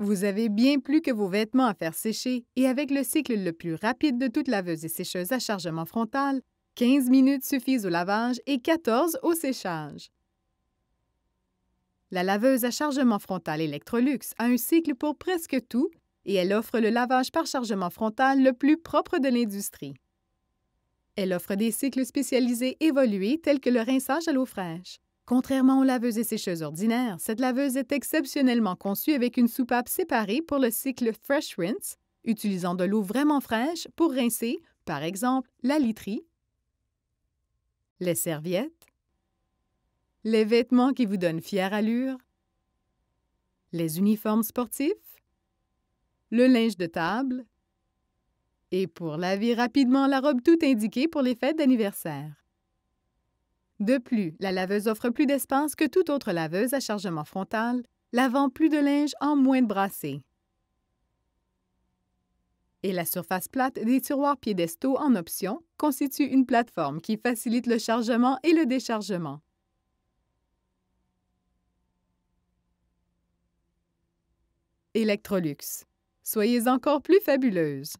Vous avez bien plus que vos vêtements à faire sécher et avec le cycle le plus rapide de toute laveuse et sécheuse à chargement frontal, 15 minutes suffisent au lavage et 14 au séchage. La laveuse à chargement frontal Electrolux a un cycle pour presque tout et elle offre le lavage par chargement frontal le plus propre de l'industrie. Elle offre des cycles spécialisés évolués tels que le rinçage à l'eau fraîche. Contrairement aux laveuses et sécheuses ordinaires, cette laveuse est exceptionnellement conçue avec une soupape séparée pour le cycle Fresh Rinse, utilisant de l'eau vraiment fraîche pour rincer, par exemple, la literie, les serviettes, les vêtements qui vous donnent fière allure, les uniformes sportifs, le linge de table et pour laver rapidement la robe tout indiquée pour les fêtes d'anniversaire. De plus, la laveuse offre plus d'espace que toute autre laveuse à chargement frontal, lavant plus de linge en moins de brassées. Et la surface plate des tiroirs piédestaux en option constitue une plateforme qui facilite le chargement et le déchargement. Electrolux. Soyez encore plus fabuleuse.